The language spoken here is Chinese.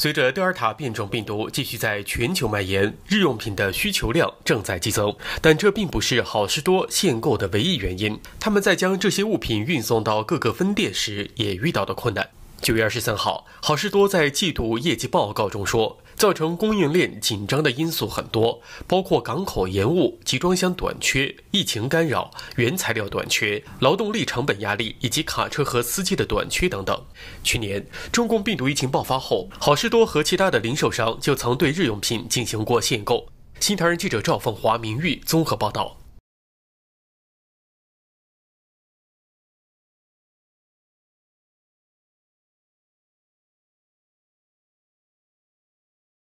随着德尔塔变种病毒继续在全球蔓延，日用品的需求量正在激增。但这并不是好事多限购的唯一原因。他们在将这些物品运送到各个分店时也遇到了困难。九月二十三号，好事多在季度业绩报告中说。造成供应链紧张的因素很多，包括港口延误、集装箱短缺、疫情干扰、原材料短缺、劳动力成本压力以及卡车和司机的短缺等等。去年，中共病毒疫情爆发后，好事多和其他的零售商就曾对日用品进行过限购。新唐人记者赵凤华、明玉综合报道。